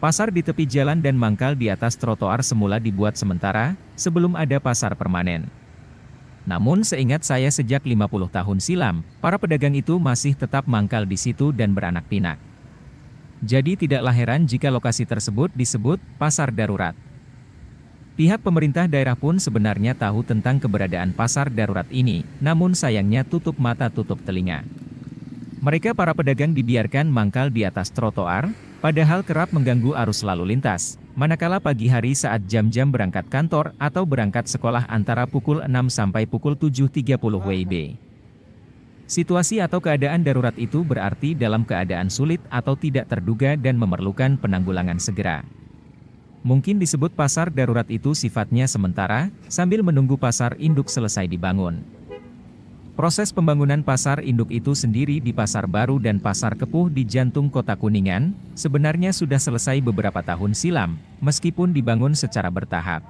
Pasar di tepi jalan dan mangkal di atas trotoar semula dibuat sementara, sebelum ada pasar permanen. Namun seingat saya sejak 50 tahun silam, para pedagang itu masih tetap mangkal di situ dan beranak pinak. Jadi tidaklah heran jika lokasi tersebut disebut pasar darurat. Pihak pemerintah daerah pun sebenarnya tahu tentang keberadaan pasar darurat ini, namun sayangnya tutup mata tutup telinga. Mereka para pedagang dibiarkan mangkal di atas trotoar, padahal kerap mengganggu arus lalu lintas. Manakala pagi hari saat jam-jam berangkat kantor atau berangkat sekolah antara pukul 6 sampai pukul 7.30 WIB. Situasi atau keadaan darurat itu berarti dalam keadaan sulit atau tidak terduga dan memerlukan penanggulangan segera. Mungkin disebut pasar darurat itu sifatnya sementara, sambil menunggu pasar induk selesai dibangun. Proses pembangunan pasar induk itu sendiri di Pasar Baru dan Pasar Kepuh di jantung kota Kuningan, sebenarnya sudah selesai beberapa tahun silam, meskipun dibangun secara bertahap.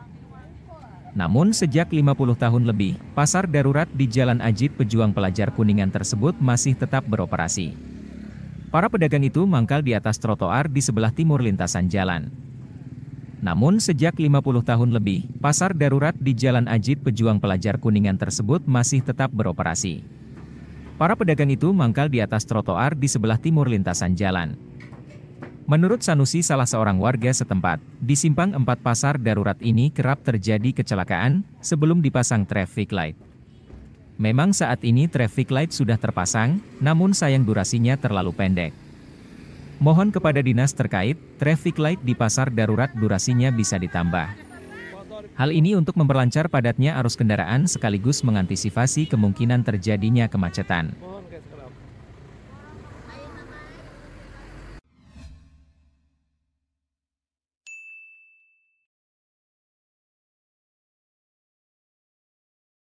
Namun sejak 50 tahun lebih, pasar darurat di Jalan Ajit Pejuang Pelajar Kuningan tersebut masih tetap beroperasi. Para pedagang itu mangkal di atas trotoar di sebelah timur lintasan jalan. Namun sejak 50 tahun lebih, pasar darurat di Jalan Ajit Pejuang Pelajar Kuningan tersebut masih tetap beroperasi. Para pedagang itu mangkal di atas trotoar di sebelah timur lintasan jalan. Menurut Sanusi salah seorang warga setempat, di simpang empat pasar darurat ini kerap terjadi kecelakaan sebelum dipasang traffic light. Memang saat ini traffic light sudah terpasang, namun sayang durasinya terlalu pendek. Mohon kepada dinas terkait, traffic light di pasar darurat durasinya bisa ditambah. Hal ini untuk memperlancar padatnya arus kendaraan sekaligus mengantisipasi kemungkinan terjadinya kemacetan.